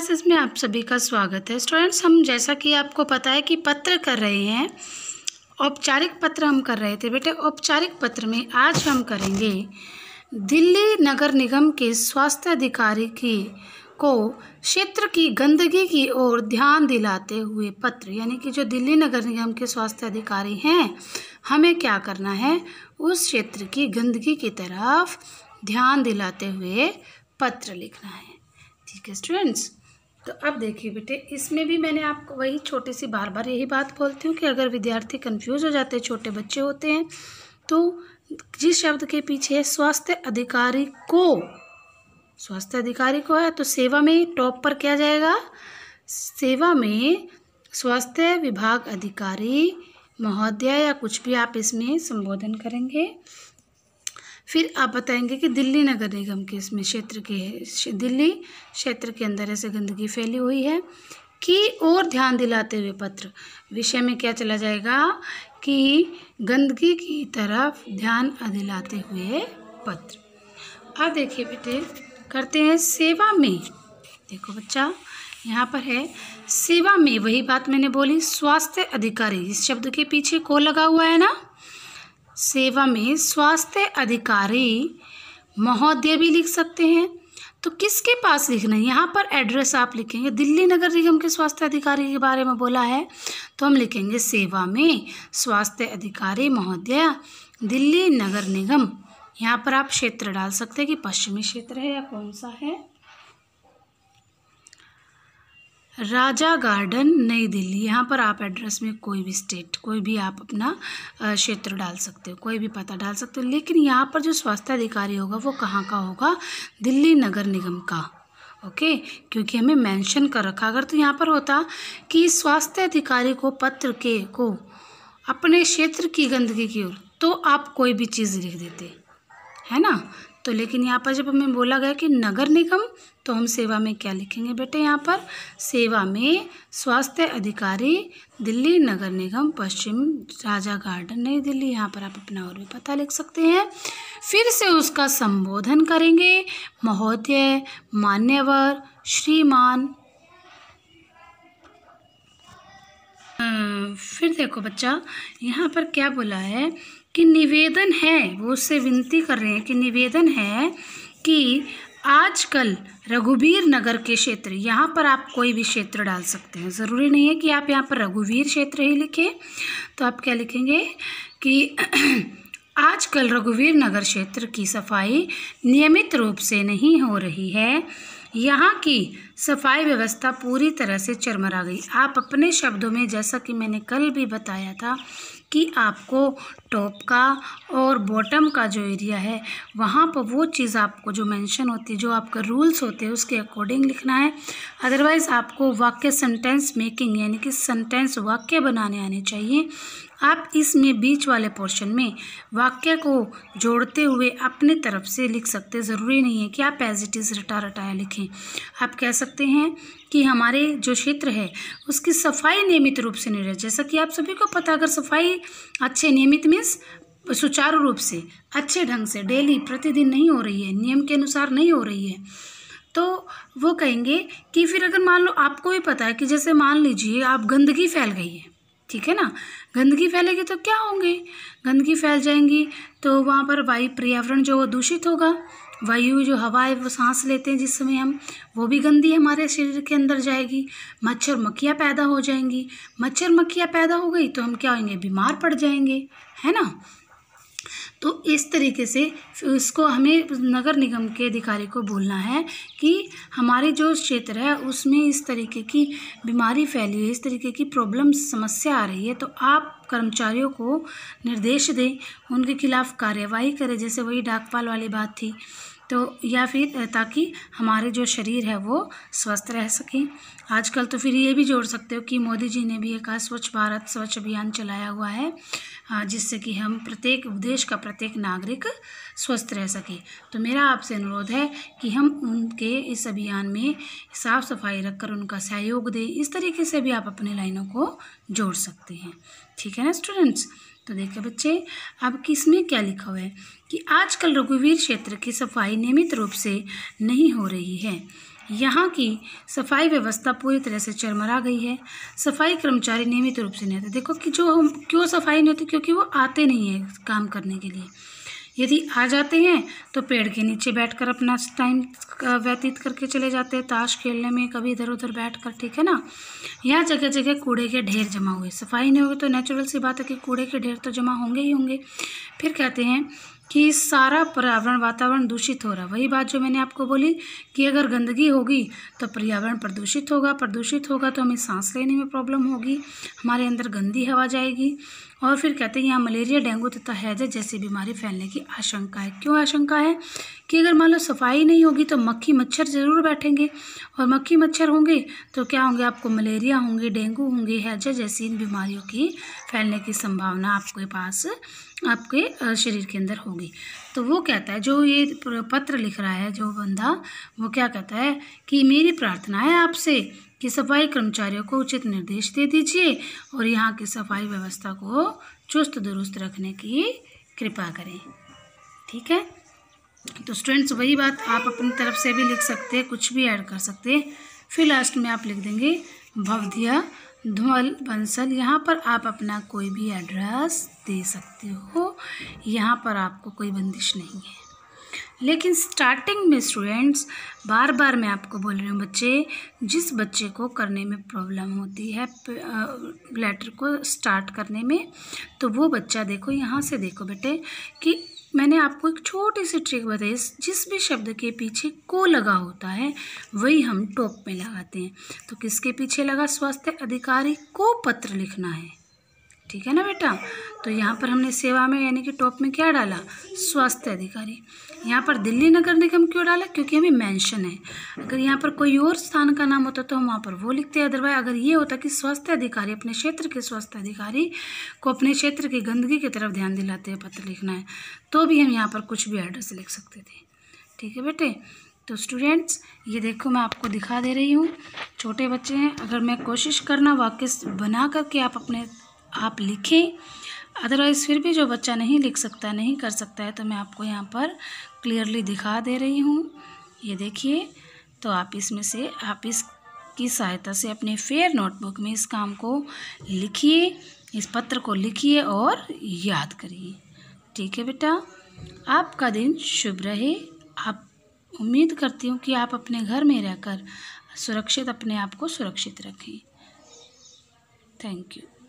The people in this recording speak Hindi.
क्लासेस में आप सभी का स्वागत है स्टूडेंट्स हम जैसा कि आपको पता है कि पत्र कर रहे हैं औपचारिक पत्र हम कर रहे थे बेटे औपचारिक पत्र में आज हम करेंगे दिल्ली नगर निगम के स्वास्थ्य अधिकारी की को क्षेत्र की गंदगी की ओर ध्यान दिलाते हुए पत्र यानी कि जो दिल्ली नगर निगम के स्वास्थ्य अधिकारी हैं हमें क्या करना है उस क्षेत्र की गंदगी की तरफ ध्यान दिलाते हुए पत्र लिखना है ठीक है स्टूडेंट्स तो अब देखिए बेटे इसमें भी मैंने आपको वही छोटी सी बार बार यही बात बोलती हूँ कि अगर विद्यार्थी कंफ्यूज हो जाते हैं छोटे बच्चे होते हैं तो जिस शब्द के पीछे है स्वास्थ्य अधिकारी को स्वास्थ्य अधिकारी को है तो सेवा में टॉप पर क्या जाएगा सेवा में स्वास्थ्य विभाग अधिकारी महोदय या कुछ भी आप इसमें संबोधन करेंगे फिर आप बताएंगे कि दिल्ली नगर निगम के इसमें क्षेत्र के दिल्ली क्षेत्र के अंदर ऐसे गंदगी फैली हुई है कि और ध्यान दिलाते हुए पत्र विषय में क्या चला जाएगा कि गंदगी की तरफ ध्यान दिलाते हुए पत्र अब देखिए बेटे करते हैं सेवा में देखो बच्चा यहाँ पर है सेवा में वही बात मैंने बोली स्वास्थ्य अधिकारी इस शब्द के पीछे को लगा हुआ है ना सेवा में स्वास्थ्य अधिकारी महोदय भी लिख सकते हैं तो किसके पास लिखना है यहाँ पर एड्रेस आप लिखेंगे दिल्ली नगर निगम के स्वास्थ्य अधिकारी के बारे में बोला है तो हम लिखेंगे सेवा में स्वास्थ्य अधिकारी महोदय दिल्ली नगर निगम यहाँ पर आप क्षेत्र डाल सकते हैं कि पश्चिमी क्षेत्र है या कौन सा है राजा गार्डन नई दिल्ली यहाँ पर आप एड्रेस में कोई भी स्टेट कोई भी आप अपना क्षेत्र डाल सकते हो कोई भी पता डाल सकते हो लेकिन यहाँ पर जो स्वास्थ्य अधिकारी होगा वो कहाँ का होगा दिल्ली नगर निगम का ओके क्योंकि हमें मेंशन कर रखा अगर तो यहाँ पर होता कि स्वास्थ्य अधिकारी को पत्र के को अपने क्षेत्र की गंदगी की ओर तो आप कोई भी चीज़ लिख देते है ना तो लेकिन यहाँ पर जब हमें बोला गया कि नगर निगम तो हम सेवा में क्या लिखेंगे बेटे यहाँ पर सेवा में स्वास्थ्य अधिकारी दिल्ली नगर निगम पश्चिम राजा गार्डन नई दिल्ली यहाँ पर आप अपना और भी पता लिख सकते हैं फिर से उसका संबोधन करेंगे महोदय मान्यवर श्रीमान फिर देखो बच्चा यहाँ पर क्या बोला है कि निवेदन है वो उससे विनती कर रहे हैं कि निवेदन है कि आजकल रघुवीर नगर के क्षेत्र यहाँ पर आप कोई भी क्षेत्र डाल सकते हैं ज़रूरी नहीं है कि आप यहाँ पर रघुवीर क्षेत्र ही लिखें तो आप क्या लिखेंगे कि आजकल रघुवीर नगर क्षेत्र की सफाई नियमित रूप से नहीं हो रही है यहाँ की सफाई व्यवस्था पूरी तरह से चरमरा गई आप अपने शब्दों में जैसा कि मैंने कल भी बताया था कि आपको टॉप का और बॉटम का जो एरिया है वहाँ पर वो चीज़ आपको जो मेंशन होती है जो आपका रूल्स होते हैं उसके अकॉर्डिंग लिखना है अदरवाइज़ आपको वाक्य सेंटेंस मेकिंग यानी कि सेंटेंस वाक्य बनाने आने चाहिए आप इसमें बीच वाले पोर्शन में वाक्य को जोड़ते हुए अपने तरफ से लिख सकते ज़रूरी नहीं है कि आप एज इट इज़ रटा रटाया लिखें आप कह सकते हैं कि हमारे जो क्षेत्र है उसकी सफाई नियमित रूप से नहीं रहे जैसा कि आप सभी को पता अगर सफाई अच्छे नियमित मीन्स सुचारू रूप से अच्छे ढंग से डेली प्रतिदिन नहीं हो रही है नियम के अनुसार नहीं हो रही है तो वो कहेंगे कि फिर अगर मान लो आपको भी पता है कि जैसे मान लीजिए आप गंदगी फैल गई है ठीक है ना गंदगी फैलेगी तो क्या होंगे गंदगी फैल जाएंगी तो वहाँ पर वायु पर्यावरण जो दूषित होगा वायु जो हवा है वो सांस लेते हैं जिस समय हम वो भी गंदी हमारे शरीर के अंदर जाएगी मच्छर मक्खियाँ पैदा हो जाएंगी मच्छर मक्खियाँ पैदा हो गई तो हम क्या होंगे बीमार पड़ जाएंगे है ना तो इस तरीके से उसको हमें नगर निगम के अधिकारी को बोलना है कि हमारे जो क्षेत्र है उसमें इस तरीके की बीमारी फैली है इस तरीके की प्रॉब्लम समस्या आ रही है तो आप कर्मचारियों को निर्देश दें उनके खिलाफ़ कार्यवाही करें जैसे वही डाकपाल वाली बात थी तो या फिर ताकि हमारे जो शरीर है वो स्वस्थ रह सकें आजकल तो फिर ये भी जोड़ सकते हो कि मोदी जी ने भी एक स्वच्छ भारत स्वच्छ अभियान चलाया हुआ है जिससे कि हम प्रत्येक देश का प्रत्येक नागरिक स्वस्थ रह सके तो मेरा आपसे अनुरोध है कि हम उनके इस अभियान में साफ़ सफाई रखकर उनका सहयोग दें इस तरीके से भी आप अपने लाइनों को जोड़ सकते हैं ठीक है ना स्टूडेंट्स तो देखिए बच्चे अब किसमें क्या लिखा हुआ है कि आजकल रघुवीर क्षेत्र की सफाई नियमित रूप से नहीं हो रही है यहाँ की सफाई व्यवस्था पूरी तरह से चरमरा गई है सफाई कर्मचारी नियमित रूप से नहीं आते देखो कि जो हम क्यों सफाई नहीं होती क्योंकि वो आते नहीं है काम करने के लिए यदि आ जाते हैं तो पेड़ के नीचे बैठकर अपना टाइम व्यतीत करके चले जाते हैं ताश खेलने में कभी इधर उधर बैठकर ठीक है ना यहाँ जगह जगह कूड़े के ढेर जमा हुए सफाई नहीं होगी तो नेचुरल सी बात है कि कूड़े के ढेर तो जमा होंगे ही होंगे फिर कहते हैं कि सारा पर्यावरण वातावरण दूषित हो रहा वही बात जो मैंने आपको बोली कि अगर गंदगी होगी तो पर्यावरण प्रदूषित होगा प्रदूषित होगा तो हमें सांस लेने में प्रॉब्लम होगी हमारे अंदर गंदी हवा जाएगी और फिर कहते हैं यहाँ मलेरिया डेंगू तथा हैजा जैसी बीमारी फैलने की आशंका है क्यों आशंका है कि अगर मान लो सफाई नहीं होगी तो मक्खी मच्छर ज़रूर बैठेंगे और मक्खी मच्छर होंगे तो क्या होंगे आपको मलेरिया होंगे डेंगू होंगे हैजा जैसी इन बीमारियों की फैलने की संभावना आपके पास आपके शरीर के अंदर होगी होगी तो वो कहता है जो ये पत्र लिख रहा है जो बंदा वो क्या कहता है कि मेरी प्रार्थना है आपसे कि सफाई कर्मचारियों को उचित निर्देश दे दीजिए और यहाँ की सफाई व्यवस्था को चुस्त दुरुस्त रखने की कृपा करें ठीक है तो स्टूडेंट्स वही बात आप अपनी तरफ से भी लिख सकते हैं कुछ भी ऐड कर सकते हैं फिर लास्ट में आप लिख देंगे भवधिया धवल बंसल यहाँ पर आप अपना कोई भी एड्रेस दे सकते हो यहाँ पर आपको कोई बंदिश नहीं है लेकिन स्टार्टिंग में स्टूडेंट्स बार बार मैं आपको बोल रही हूँ बच्चे जिस बच्चे को करने में प्रॉब्लम होती है लेटर को स्टार्ट करने में तो वो बच्चा देखो यहाँ से देखो बेटे कि मैंने आपको एक छोटी सी ट्रिक बताई जिस भी शब्द के पीछे को लगा होता है वही हम टॉप में लगाते हैं तो किसके पीछे लगा स्वास्थ्य अधिकारी को पत्र लिखना है ठीक है ना बेटा तो यहाँ पर हमने सेवा में यानी कि टॉप में क्या डाला स्वास्थ्य अधिकारी यहाँ पर दिल्ली नगर निगम क्यों डाला क्योंकि हमें मेंशन है अगर यहाँ पर कोई और स्थान का नाम होता तो हम वहाँ पर वो लिखते हैं अदरवाइज अगर ये होता कि स्वास्थ्य अधिकारी अपने क्षेत्र के स्वास्थ्य अधिकारी को अपने क्षेत्र की गंदगी की तरफ ध्यान दिलाते हैं पत्र लिखना है तो भी हम यहाँ पर कुछ भी एड्रेस लिख सकते थे ठीक है बेटे तो स्टूडेंट्स ये देखो मैं आपको दिखा दे रही हूँ छोटे बच्चे हैं अगर मैं कोशिश करना वाक्य बना करके आप अपने आप लिखें अदरवाइज़ फिर भी जो बच्चा नहीं लिख सकता नहीं कर सकता है तो मैं आपको यहाँ पर क्लियरली दिखा दे रही हूँ ये देखिए तो आप इसमें से आप इसकी सहायता से अपने फेयर नोटबुक में इस काम को लिखिए इस पत्र को लिखिए और याद करिए ठीक है बेटा आपका दिन शुभ रहे आप उम्मीद करती हूँ कि आप अपने घर में रहकर सुरक्षित अपने आप को सुरक्षित रखें थैंक यू